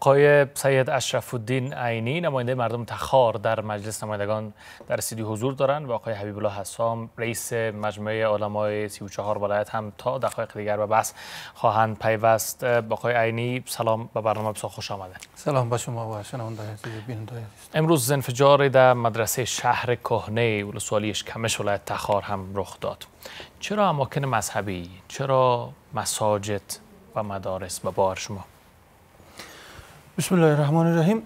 آقای سید اشرف الدین عینی نماینده مردم تخار در مجلس نمایندگان در سیدی حضور دارند و آقای حبیب الله حسام رئیس مجموعه علمای 34 ولایت هم تا دقایق دیگر به بحث خواهند پیوست آقای عینی سلام به برنامه بسیار خوش آمده سلام با شما و شنوندگان امروز انفجار در مدرسه شهر کهنه ولسوالیش کمش ولایت تخار هم رخ داد چرا اماکن مذهبی چرا مساجد و مدارس به بار شما بسم الله الرحمن الرحیم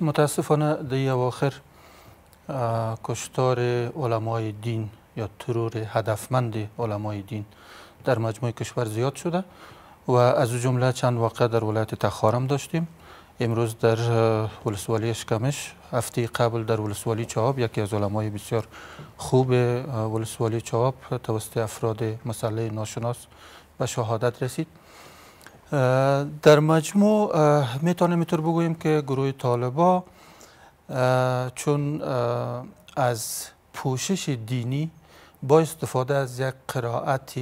متاسفانه در اواخر کشتار علمای دین یا ترور هدفمند علمای دین در مجموع کشور زیاد شده و از جمله چند واقع در ولایت تخارم داشتیم امروز در ولسوالی اشکمش هفته قبل در ولسوالی چواب یکی از علمای بسیار خوب ولسوالی چواب توسط افراد مسئله ناشناس به شهادت رسید در مجموع میتونیم اینطور بگوییم که گروه طالبا چون از پوشش دینی با استفاده از یک قرائت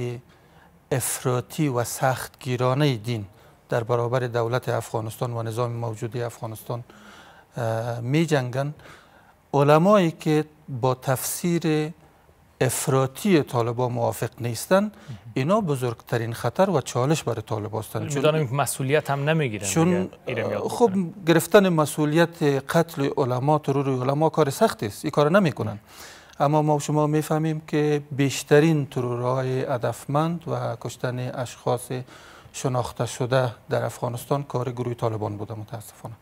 افراطی و سخت گیرانه دین در برابر دولت افغانستان و نظام موجودی افغانستان می جنگن علمایی که با تفسیر افراطی طالبا موافق نیستن اینا بزرگترین خطر و چالش برای طالب هستند یعنی چون مسئولیت هم نمیگیرن چون خب گرفتن مسئولیت قتل علما ترور علما کار سختی است این کار نمیکنن اما ما شما میفهمیم که بیشترین ترورهای ادفمند و کشتن اشخاص شناخته شده در افغانستان کار گروه طالبان بوده متاسفانه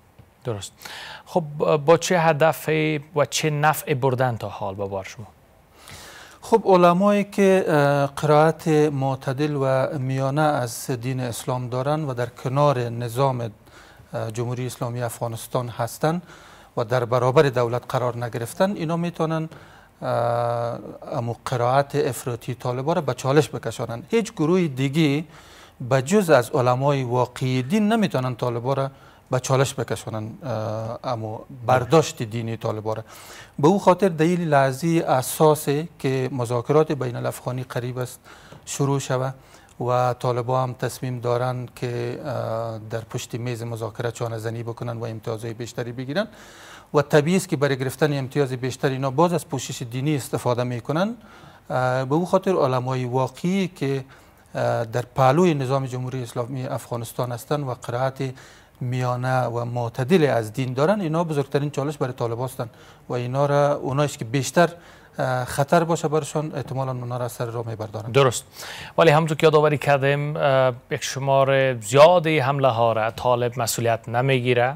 درست خب با چه هدف و چه نفع بردن تا حال با شما خب علمایی که قرائت معتدل و میانه از دین اسلام دارند و در کنار نظام جمهوری اسلامی افغانستان هستند و در برابر دولت قرار نگرفتن اینا میتونن امو قرائت افراطی طالبا را به چالش بکشانند هیچ گروه دیگی به جز از علمای واقعی دین نمیتونن طالبا را به چالش بکشونن اما برداشت دینی طالبان به او خاطر دلیل لحظی اساسی که مذاکرات بین الافغانی قریب است شروع شود و طالبا هم تصمیم دارند که در پشت میز مذاکره چانه زنی بکنن و امتیازهای بیشتری بگیرن و طبیعی است که برای گرفتن امتیاز بیشتری اینا باز از پوشش دینی استفاده میکنن به او خاطر علمای واقعی که در پالوی نظام جمهوری اسلامی افغانستان هستند و قرائت میانه و معتدل از دین دارن اینا بزرگترین چالش برای طالب هستن و اینا را اونایش که بیشتر خطر باشه برشان احتمالا اونا را سر را میبردارن درست ولی همونطور که یادآوری کردیم یک شمار زیادی حمله ها را طالب مسئولیت نمیگیره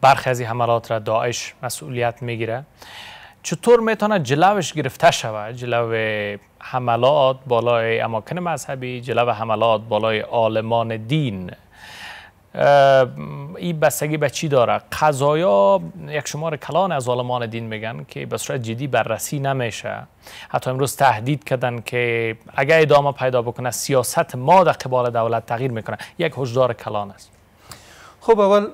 برخی از حملات را داعش مسئولیت میگیره چطور میتونه جلوش گرفته شود جلو حملات بالای اماکن مذهبی جلو حملات بالای عالمان دین این بستگی به چی داره قضایا یک شمار کلان از عالمان دین میگن که به صورت جدی بررسی نمیشه حتی امروز تهدید کردن که اگر ادامه پیدا بکنه سیاست ما در قبال دولت تغییر میکنه یک هشدار کلان است خب اول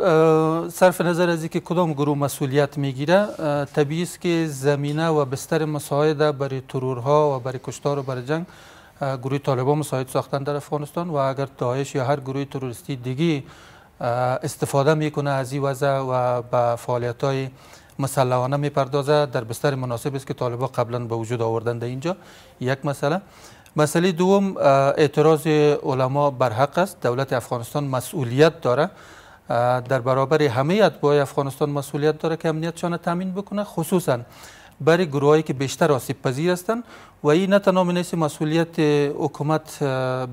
صرف نظر از اینکه کدام گروه مسئولیت میگیره طبیعی است که زمینه و بستر مساعده برای ترورها و برای کشتار و برای جنگ گروه طالبان مساعد ساختن در افغانستان و اگر داعش یا هر گروه تروریستی دیگی استفاده میکنه از این وضع و به فعالیت های مسلحانه میپردازه در بستر مناسب است که طالبا قبلا به وجود آوردن در اینجا یک مسئله مسئله دوم اعتراض علما بر است دولت افغانستان مسئولیت داره در برابر همه اتباع افغانستان مسئولیت داره که امنیتشان تامین بکنه خصوصا برای گروهایی که بیشتر آسیب پذیر هستند و این نه تنها منیس مسئولیت حکومت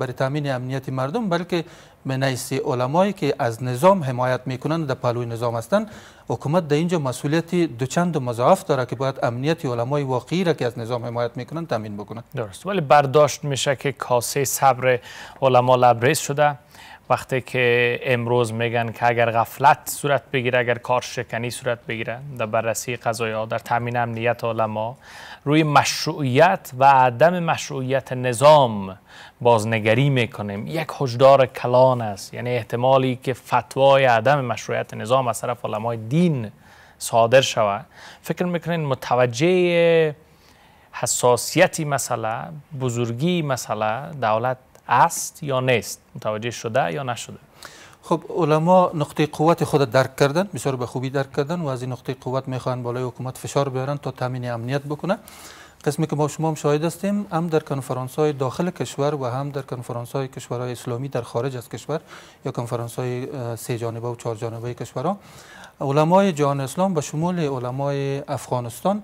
برای تامین امنیت مردم بلکه منیس علمایی که از نظام حمایت میکنند در پهلوی نظام هستند حکومت در اینجا مسئولیت دوچند و مضاعف داره که باید امنیت علمای واقعی را که از نظام حمایت میکنند تامین بکنند درست ولی برداشت میشه که کاسه صبر علما لبریز شده وقتی که امروز میگن که اگر غفلت صورت بگیره اگر شکنی صورت بگیره در بررسی ها در تامین امنیت علما روی مشروعیت و عدم مشروعیت نظام بازنگری میکنیم یک هشدار کلان است یعنی احتمالی که فتوای عدم مشروعیت نظام از طرف علمای دین صادر شود فکر میکنین متوجه حساسیتی مسئله بزرگی مسئله دولت است یا نیست متوجه شده یا نشده خب علما نقطه قوت خود درک کردن بسیار به خوبی درک کردن و از این نقطه قوت میخوان بالای حکومت فشار بیارن تا تامین امنیت بکنه قسمی که ما شما هم شاهد هستیم هم در کنفرانس های داخل کشور و هم در کنفرانس های کشورهای اسلامی در خارج از کشور یا کنفرانس های سه جانبه و چهار جانبه کشورها علمای جهان اسلام به شمول علمای افغانستان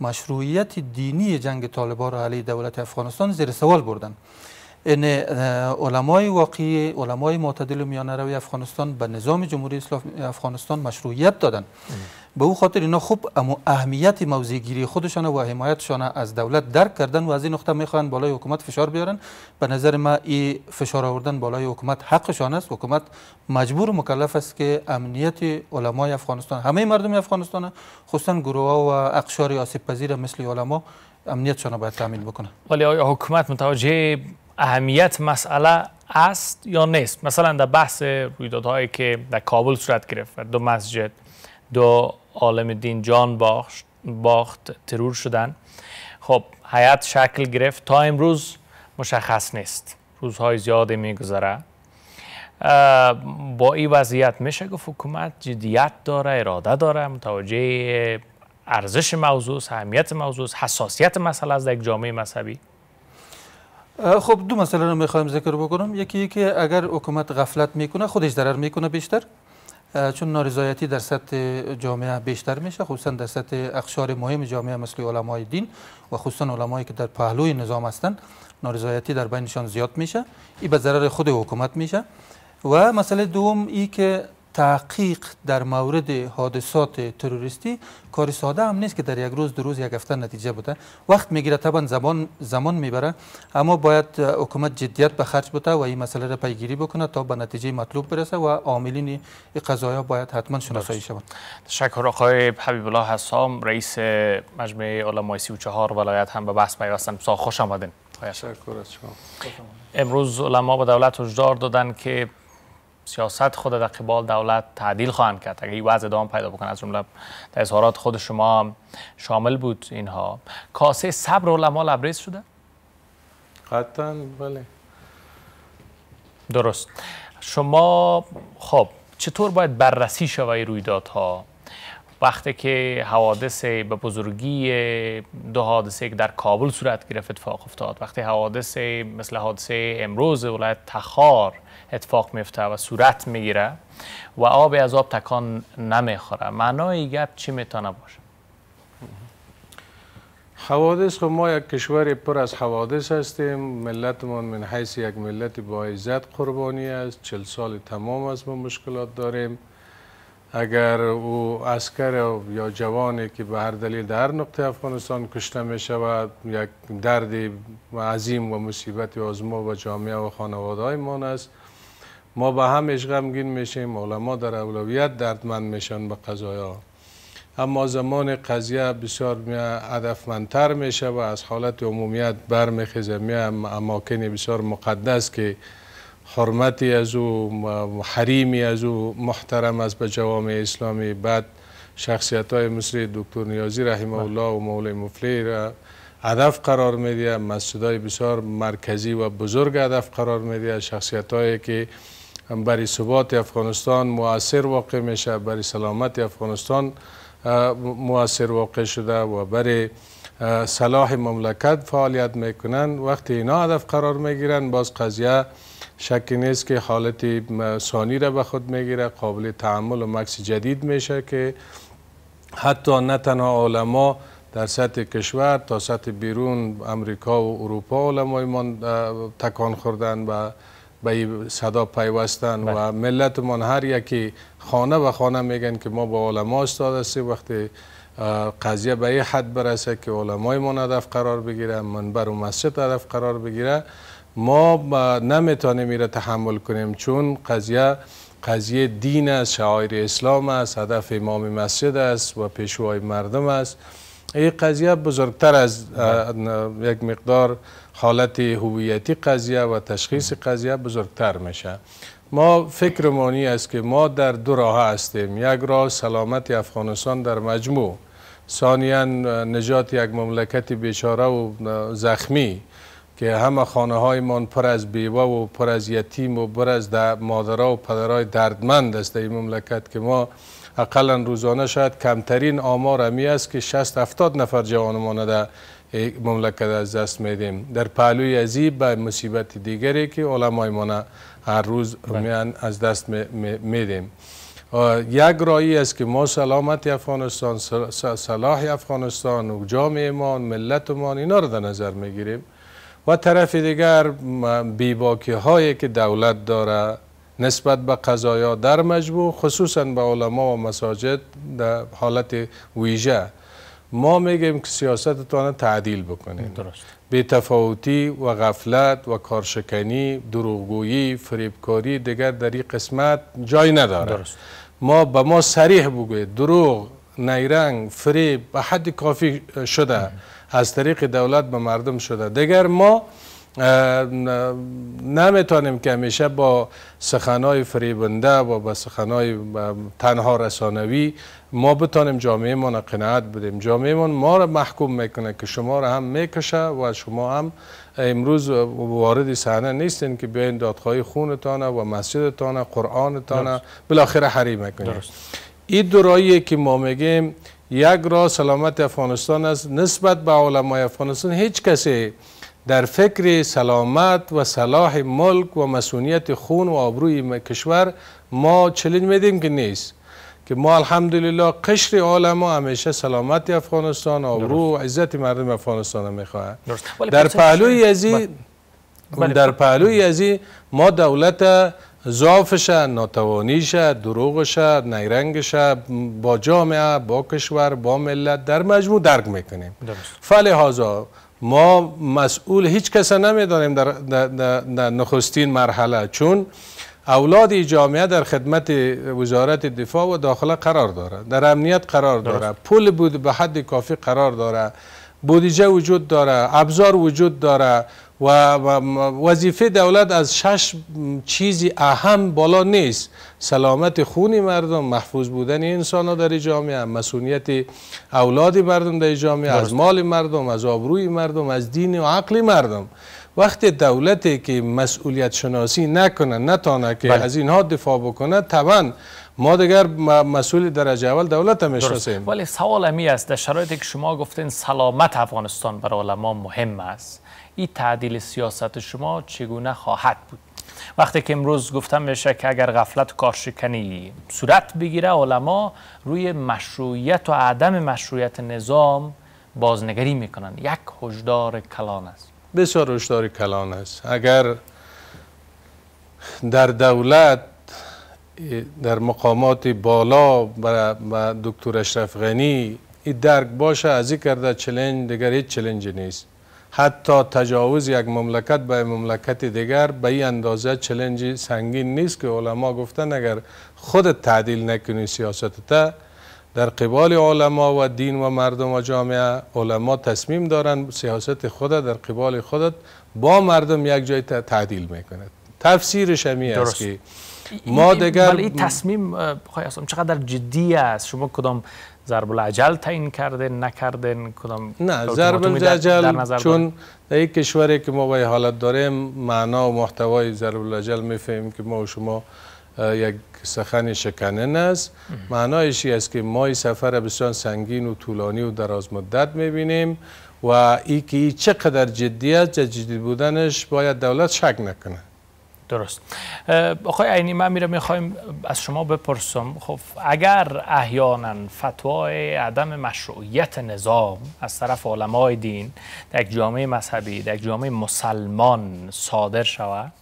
مشروعیت دینی جنگ طالبان را دولت افغانستان زیر سوال بردن این علمای واقعی علمای معتدل میانه روی افغانستان به نظام جمهوری اسلامی افغانستان مشروعیت دادن به او خاطر اینا خوب اما اهمیت موضعگیری خودشان و حمایتشان از دولت درک کردن و از این نقطه میخوان بالای حکومت فشار بیارن به نظر ما این فشار آوردن بالای حکومت حقشان است حکومت مجبور مکلف است که امنیت علمای افغانستان همه مردم افغانستان خصوصا گروه و اقشار آسیب پذیر مثل علما امنیتشان باید تامین بکنه ولی حکومت متوجه اهمیت مسئله است یا نیست مثلا در بحث رویدادهایی که در کابل صورت گرفت و دو مسجد دو عالم دین جان باخت, باخت ترور شدن خب حیات شکل گرفت تا امروز مشخص نیست روزهای زیادی میگذره با این وضعیت میشه گفت حکومت جدیت داره اراده داره متوجه ارزش موضوع اهمیت موضوع حساسیت مسئله از یک جامعه مذهبی خب دو مسئله رو میخوایم ذکر بکنم یکی که اگر حکومت غفلت میکنه خودش ضرر میکنه بیشتر چون نارضایتی در سطح جامعه بیشتر میشه خصوصا در سطح اقشار مهم جامعه مثل علمای دین و خصوصا علمایی که در پهلوی نظام هستند نارضایتی در بینشان زیاد میشه این به ضرر خود حکومت میشه و مسئله دوم ای که تحقیق در مورد حادثات تروریستی کاری ساده هم نیست که در یک روز دو روز یک هفته نتیجه بوده وقت میگیره طبعا زمان زمان میبره اما باید حکومت جدیت به خرج بوده و این مسئله را پیگیری بکنه تا به نتیجه مطلوب برسه و عاملین این قضایا باید حتما شناسایی شوند تشکر آقای حبیب الله حسام رئیس مجمع و 34 ولایت هم به بحث پیوستن خوش آمدین تشکر از شما امروز علما به دولت هشدار دادن که سیاست خود در قبال دولت تعدیل خواهند کرد اگر این وضع ادامه پیدا بکنه از جمله در اظهارات خود شما شامل بود اینها کاسه صبر علما لبریز شده قطعا بله درست شما خب چطور باید بررسی شوای رویدادها وقتی که حوادث به بزرگی دو حادثه که در کابل صورت گرفت اتفاق افتاد وقتی حوادث مثل حادثه امروز ولایت تخار اتفاق میفته و صورت میگیره و آب از آب تکان نمیخوره معنای گپ چی میتونه باشه حوادث خب ما یک کشور پر از حوادث هستیم ملتمان من حیث یک ملت با عزت قربانی است چل سال تمام از ما مشکلات داریم اگر او اسکر یا جوانی که به هر دلیل در نقطه افغانستان کشته می شود یک درد عظیم و مصیبت از ما و جامعه و خانواده های است ما به همش غمگین میشیم علما در اولویت دردمند میشن به قضایا اما زمان قضیه بسیار هدفمندتر میشه و از حالت عمومیت برمیخیزه می اماکن بسیار مقدس که حرمتی از او حریمی از او محترم از به جوامع اسلامی بعد شخصیت های مثل دکتر نیازی رحمه الله و مولای مفلی را هدف قرار میده مسجد های بسیار مرکزی و بزرگ هدف قرار میده شخصیت هایی که برای ثبات افغانستان موثر واقع میشه برای سلامت افغانستان موثر واقع شده و برای صلاح مملکت فعالیت میکنن وقتی اینا هدف قرار میگیرن باز قضیه شکی نیست که حالت سانی را به خود میگیره قابل تحمل و مکس جدید میشه که حتی نه تنها علما در سطح کشور تا سطح بیرون امریکا و اروپا ما تکان خوردن و به صدا پیوستن و بله. ملت من هر یکی خانه و خانه میگن که ما با علما استاد هستیم وقتی قضیه به این حد برسه که علمای ما هدف قرار بگیره منبر و مسجد هدف قرار بگیره ما نمیتونیم این تحمل کنیم چون قضیه قضیه دین است شعایر اسلام است هدف امام مسجد است و پیشوای مردم است این قضیه بزرگتر از یک مقدار حالت هویتی قضیه و تشخیص قضیه بزرگتر میشه ما فکر مانی است که ما در دو راه هستیم یک راه سلامت افغانستان در مجموع ثانیا نجات یک مملکت بیچاره و زخمی که همه خانه من پر از بیوه و پر از یتیم و پر از مادرها و پدرای دردمند است در این مملکت که ما اقلا روزانه شاید کمترین آمار همی است که 60 70 نفر جوانمان در مملکت از دست میدیم در پهلوی عزیب به مصیبت دیگری که علمای ما هر روز بله. میان از دست میدیم یک رایی است که ما سلامت افغانستان سلاح افغانستان و جامعه ما ملت ما اینا رو در نظر میگیریم و طرف دیگر بیباکی هایی که دولت داره نسبت به قضایا در مجموع خصوصا به علما و مساجد در حالت ویژه ما میگیم که سیاستتان تعدیل بکنید به تفاوتی و غفلت و کارشکنی دروغگویی فریبکاری دیگر در این قسمت جای نداره درست. ما به ما صریح بگوید دروغ نیرنگ فریب به حد کافی شده از طریق دولت به مردم شده دیگر ما نمیتونیم که همیشه با سخنهای فریبنده و با سخنهای تنها رسانوی ما بتانیم جامعه ما قناعت بدیم جامعه ما ما را محکوم میکنه که شما را هم میکشه و شما هم امروز وارد صحنه نیستین که بیاین دادخواهی خونتان و مسجدتان قرآنتان بالاخره حریم میکنیم. این دورایی که ما میگیم یک را سلامت افغانستان است نسبت به علما افغانستان هیچ کسی در فکر سلامت و صلاح ملک و مسئولیت خون و آبروی کشور ما چلنج میدیم که نیست که ما الحمدلله قشر علما همیشه سلامت افغانستان آبرو و عزت مردم افغانستان میخواهد در پهلوی ازی بله. در بله. پهلوی ازی ما دولت ضعفشه ناتوانیشه دروغشه نیرنگشه با جامعه با کشور با ملت در مجموع درک میکنیم هازا ما مسئول هیچ کس نمیدانیم در, در, نخستین مرحله چون اولاد جامعه در خدمت وزارت دفاع و داخله قرار داره در امنیت قرار داره پول بود به حد کافی قرار داره بودیجه وجود داره ابزار وجود داره و وظیفه دولت از شش چیزی اهم بالا نیست سلامت خون مردم محفوظ بودن انسان ها در جامعه مسئولیت اولاد مردم در جامعه از مال مردم از آبروی مردم از دین و عقل مردم وقتی دولتی که مسئولیت شناسی نکنه نتانه که بله. از اینها دفاع بکنه طبعا ما دیگر مسئول درجه اول دولت هم ولی سوال است در شرایطی که شما گفتین سلامت افغانستان برای ما مهم است این تعدیل سیاست شما چگونه خواهد بود وقتی که امروز گفتم میشه که اگر غفلت کارشکنی صورت بگیره علما روی مشروعیت و عدم مشروعیت نظام بازنگری میکنن یک هشدار کلان است بسیار هشدار کلان است اگر در دولت در مقامات بالا و دکتر اشرف غنی این درک باشه از این کرده چلنج دیگر هیچ چلنج نیست حتی تجاوز یک مملکت به مملکت دیگر به این اندازه چلنج سنگین نیست که علما گفتن اگر خودت تعدیل نکنی سیاست در قبال علما و دین و مردم و جامعه علما تصمیم دارند سیاست خود در قبال خودت با مردم یک جای تعدیل میکند تفسیرش همی است که ما دیگر این تصمیم خواهی چقدر جدی است شما کدام ضرب العجل تعیین کردن نکردن کدام نه ضرب العجل چون در یک کشوری که ما به حالت داریم معنا و محتوای ضرب العجل میفهمیم که ما و شما یک سخن شکنن است معنایش است که ما این سفر بسیار سنگین و طولانی و دراز مدت میبینیم و ای که ای چقدر جدی است جدی بودنش باید دولت شک نکنه درست آقای عینی من میره میخوایم از شما بپرسم خب اگر احیانا فتوای عدم مشروعیت نظام از طرف علمای دین در جامعه مذهبی در جامعه مسلمان صادر شود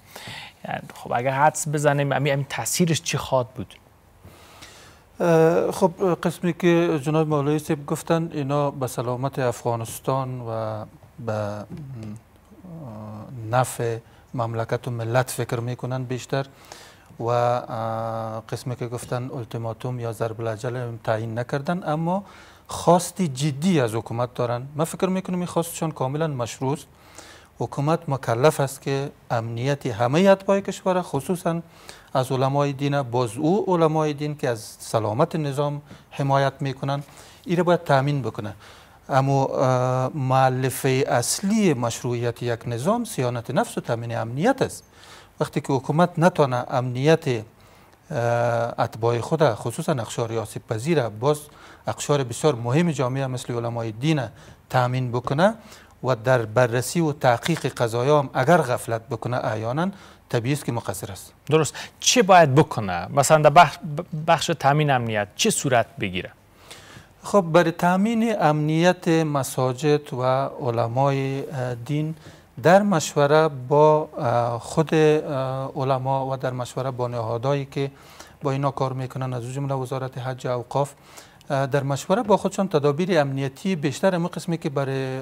یعنی خب اگر حدس بزنیم امی تاثیرش چی خواهد بود خب قسمی که جناب مولوی سیب گفتن اینا به سلامت افغانستان و به نفع مملکت و ملت فکر میکنن بیشتر و قسمی که گفتن التیماتوم یا ضرب تعیین نکردن اما خواست جدی از حکومت دارن من فکر میکنم این خواستشان کاملا مشروع است حکومت مکلف است که امنیت همه اتباعی کشور خصوصا از علمای دین باز او علمای دین که از سلامت نظام حمایت میکنن این باید تامین بکنه اما معلفه اصلی مشروعیت یک نظام سیانت نفس و تامین امنیت است وقتی که حکومت نتونه امنیت اتباع خود خصوصا اقشار آسیب پذیر باز اقشار بسیار مهم جامعه مثل علمای دین تامین بکنه و در بررسی و تحقیق قضایا هم اگر غفلت بکنه احیانا طبیعی است که مقصر است درست چه باید بکنه مثلا در بخش تامین امنیت چه صورت بگیره خب برای تامین امنیت مساجد و علمای دین در مشوره با خود علما و در مشوره با نهادهایی که با اینا کار میکنن از جمله وزارت حج اوقاف در مشوره با خودشان تدابیر امنیتی بیشتر امو قسمی که برای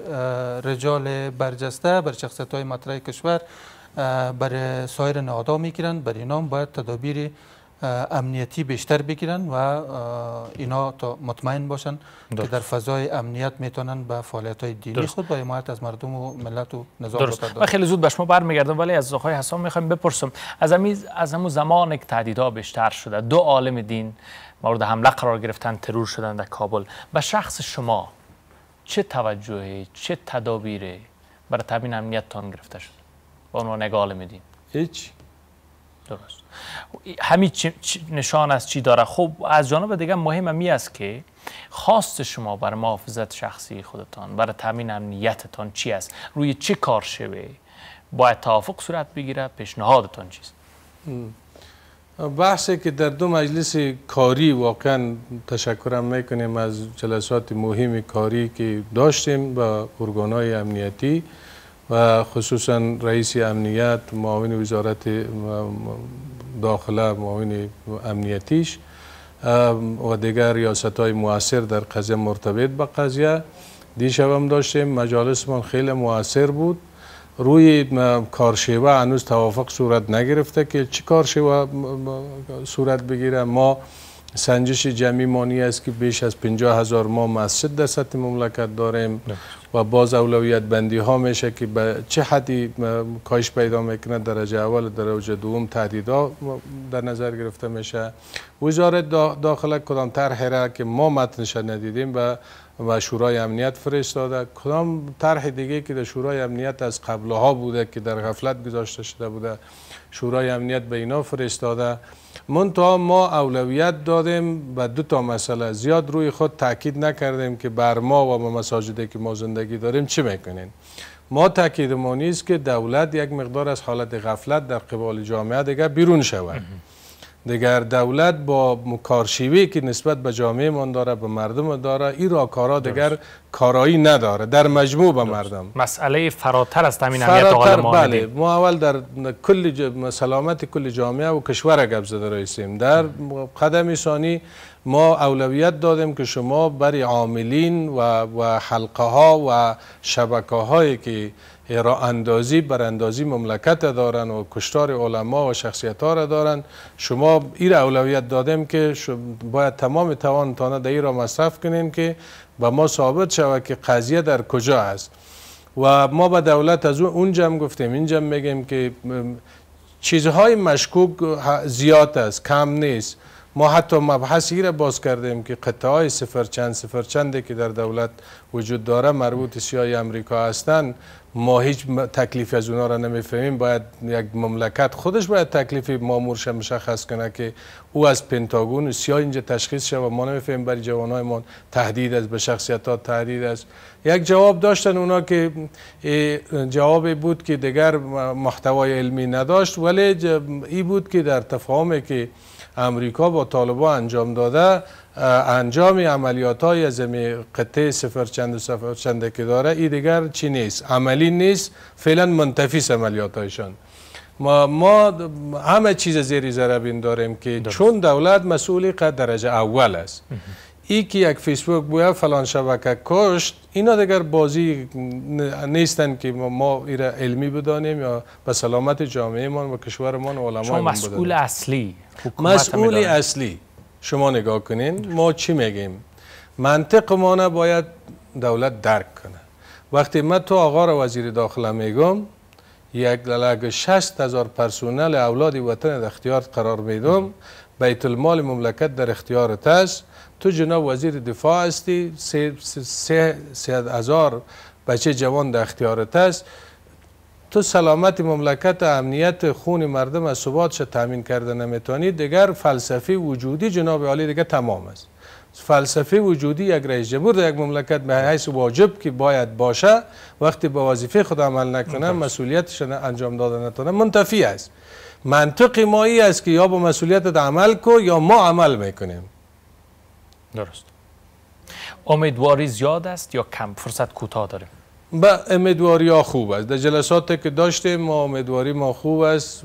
رجال برجسته بر شخصیت های مطرح کشور برای سایر نهادها میگیرند برای اینا باید تدابیر امنیتی بیشتر بگیرن و اینا تا مطمئن باشن که در فضای امنیت میتونن به فعالیت های دینی خود با حمایت از مردم و ملت و نظام درست من خیلی زود به شما برمیگردم ولی از آقای حسام میخوایم بپرسم از همین از همو زمان که تهدیدها بیشتر شده دو عالم دین مورد حمله قرار گرفتن ترور شدن در کابل به شخص شما چه توجهی چه تدابیره برای تامین امنیت تان گرفته شد به عنوان عالم دین هیچ درست همین نشان از چی داره خب از جانب دیگه مهم می است که خواست شما برای محافظت شخصی خودتان برای تامین امنیتتان چی است روی چه کار شوه باید توافق صورت بگیره پیشنهادتان چیست بحثی که در دو مجلس کاری واقعا تشکرم میکنیم از جلسات مهم کاری که داشتیم با های امنیتی و خصوصا رئیس امنیت معاون وزارت داخله معاون امنیتیش و دیگر ریاست های موثر در قضیه مرتبط به قضیه دیشب هم داشتیم مجالس خیلی موثر بود روی کارشیوه هنوز توافق صورت نگرفته که چه کارشیوه صورت بگیره ما سنجش جمعی مانی است که بیش از پنجا هزار ما مسجد در سطح مملکت داریم و باز اولویت بندی ها میشه که به چه حدی کاهش پیدا میکنه درجه اول درجه دوم تهدیدا در نظر گرفته میشه وزارت داخله کدام طرح را که ما متنش ندیدیم و و شورای امنیت فرستاده کدام طرح دیگه که در شورای امنیت از ها بوده که در غفلت گذاشته شده بوده شورای امنیت به اینا فرستاده منتها ما اولویت دادیم و دو تا مسئله زیاد روی خود تاکید نکردیم که بر ما و ما مساجدی که ما زندگی داریم چی میکنین ما تاکید ما نیست که دولت یک مقدار از حالت غفلت در قبال جامعه دیگر بیرون شود دیگر دولت با کارشیوی که نسبت به جامعه من داره به مردم داره این کارا دیگر کارایی نداره در مجموع به مردم مسئله فراتر از تامین امنیت ما بله ما اول در کل سلامت کل جامعه و کشور گپ زده رئیسیم در قدم ثانی ما اولویت دادیم که شما برای عاملین و, و حلقه ها و شبکه هایی که را اندازی بر اندازی مملکت دارن و کشتار علما و شخصیت ها را دارن شما این اولویت دادیم که باید تمام تانه در این را مصرف کنیم که به ما ثابت شود که قضیه در کجا است و ما به دولت از اونجا هم گفتیم اینجا هم میگیم که چیزهای مشکوک زیاد است کم نیست ما حتی مبحثی را باز کردیم که قطعه های سفر چند سفر چنده که در دولت وجود داره مربوط سیای امریکا هستند ما هیچ تکلیف از اونا را نمیفهمیم باید یک مملکت خودش باید تکلیف مامورش مشخص کنه که او از پنتاگون سیاه اینجا تشخیص شد و ما نمیفهمیم برای جوانای ما تهدید از به شخصیت ها تهدید است یک جواب داشتن اونا که جواب بود که دیگر محتوای علمی نداشت ولی ای بود که در تفاهمی که امریکا با طالبا انجام داده انجام عملیات های از قطعه سفر چند سفر چند که داره ای دیگر چی نیست عملی نیست فعلا منتفیس عملیات هایشان ما, ما همه چیز زیر زربین داریم که چون دولت مسئولی قد درجه اول است ای که یک فیسبوک بوده فلان شبکه کشت اینا دیگر بازی نیستن که ما ایرا علمی بدانیم یا به سلامت جامعه ما و کشور کشورمان و علمای مسئول اصلی مسئول اصلی شما نگاه کنین ما چی میگیم منطق ما باید دولت درک کنه وقتی من تو آقا را وزیر داخله میگم یک لگ شست هزار پرسونل اولاد وطن در اختیار قرار میدم بیت المال مملکت در اختیار است تو جناب وزیر دفاع هستی سه, هزار بچه جوان در اختیارت است تو سلامت مملکت امنیت خون مردم از ثباتش تامین کرده نمیتونی دیگر فلسفی وجودی جناب عالی دیگر تمام است فلسفه وجودی یک رئیس جمهور در یک مملکت به حیث واجب که باید باشه وقتی به با وظیفه خود عمل نکنه مسئولیتش انجام داده نتونه منتفی است منطق ما ای است که یا به مسئولیت عمل کو یا ما عمل میکنیم درست امیدواری زیاد است یا کم فرصت کوتاه داریم به امیدواری ها خوب است در جلسات که داشتیم ما امیدواری ما خوب است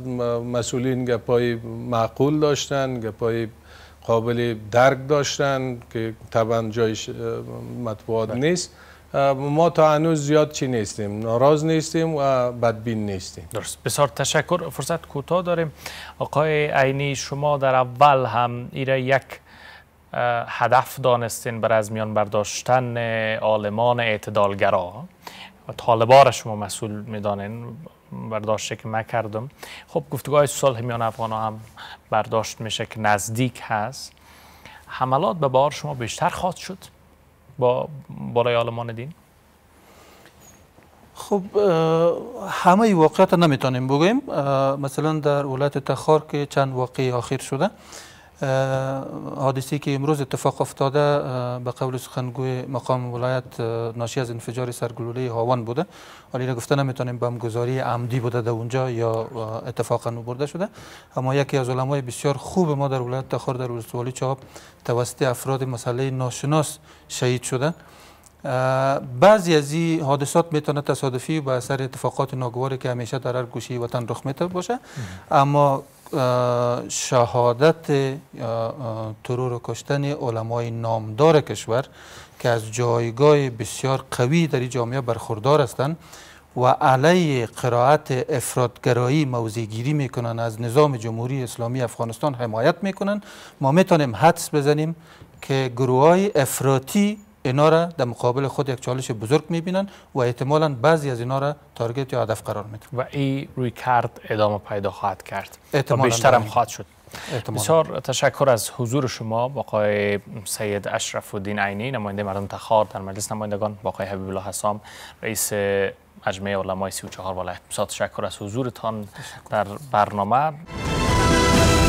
مسئولین گپای معقول داشتن گپای قابل درک داشتن که طبعا جایش مطبوعات بله. نیست ما تا هنوز زیاد چی نیستیم ناراض نیستیم و بدبین نیستیم درست بسیار تشکر فرصت کوتاه داریم آقای عینی شما در اول هم ایره یک هدف دانستین بر از میان برداشتن آلمان اعتدالگرا و را شما مسئول میدانین برداشته که من کردم خب گفتگاه صلح میان افغان هم برداشت میشه که نزدیک هست حملات به بار شما بیشتر خواهد شد با بالای آلمان دین خب همه واقعات نمیتونیم بگویم مثلا در ولایت تخار که چند واقعی آخر شده حادثه که امروز اتفاق افتاده به قول سخنگوی مقام ولایت ناشی از انفجار سرگلوله هاوان بوده حالا گفته نمیتونیم گزاری عمدی بوده در اونجا یا اتفاقا برده شده اما یکی از علمای بسیار خوب ما در ولایت تخار در ولسوالی چاپ توسط افراد مسئله ناشناس شهید شده بعضی از این حادثات میتونه تصادفی و اثر اتفاقات ناگواری که همیشه در هر گوشه وطن رخ میده باشه اما شهادت ترور و کشتن علمای نامدار کشور که از جایگاه بسیار قوی در این جامعه برخوردار هستند و علیه قرائت افرادگرایی موزیگیری میکنن از نظام جمهوری اسلامی افغانستان حمایت میکنن ما میتونیم حدس بزنیم که گروه های افراطی اینا را در مقابل خود یک چالش بزرگ میبینن و احتمالا بعضی از اینا را تارگت یا هدف قرار میدن و این روی ادامه پیدا خواهد کرد احتمالا بیشتر هم خواهد شد بسیار تشکر از حضور شما باقای سید اشرف الدین عینی نماینده مردم تخار در مجلس نمایندگان باقای حبیب الله حسام رئیس مجمع علمای 34 ولایت بسیار تشکر از حضورتان در برنامه